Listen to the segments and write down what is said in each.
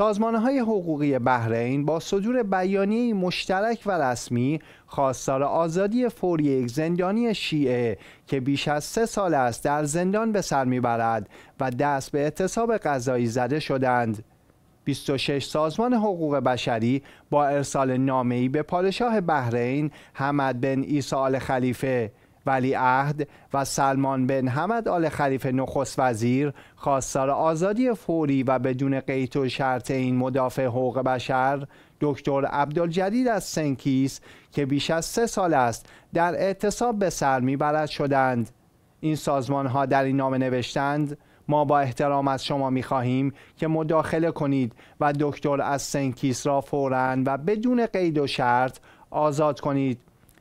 های حقوقی بحرین با صدور بیانیه مشترک و رسمی خواستار آزادی فوری یک زندانی شیعه که بیش از سه سال است در زندان به سر میبرد و دست به اعتصاب قضایی زده شدند 26 سازمان حقوق بشری با ارسال نامه‌ای به پادشاه بحرین حمد بن عیسی آل خلیفه عهد و سلمان بن حمد آل خلیفه نخست وزیر خواستار آزادی فوری و بدون قید و شرط این مدافع حقوق بشر دکتر عبدالجدید از سنکیس که بیش از سه سال است در اعتصاب به سر میبرد شدند این سازمان ها در این نامه نوشتند ما با احترام از شما می خواهیم که مداخله کنید و دکتر از سنکیس را فوراً و بدون قید و شرط آزاد کنید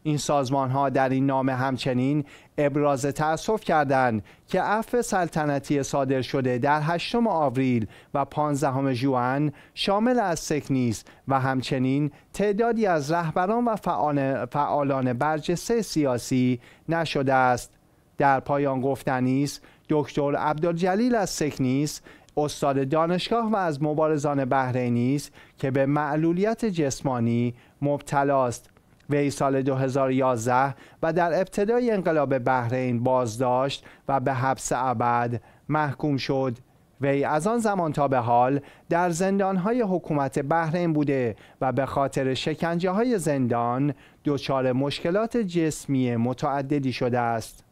این سازمان ها در این نامه همچنین ابراز تأسف کردند که عفو سلطنتی صادر شده در 8 آوریل و 15 ژوئن شامل از سکنیس و همچنین تعدادی از رهبران و فعالان برجسته سیاسی نشده است در پایان گفتنی دکتر عبدالجلیل از سکنیس استاد دانشگاه و از مبارزان بهرینی است که به معلولیت جسمانی مبتلا است وی سال 2011 و در ابتدای انقلاب بحرین بازداشت و به حبس ابد محکوم شد وی از آن زمان تا به حال در زندان های حکومت بحرین بوده و به خاطر شکنجه های زندان دچار مشکلات جسمی متعددی شده است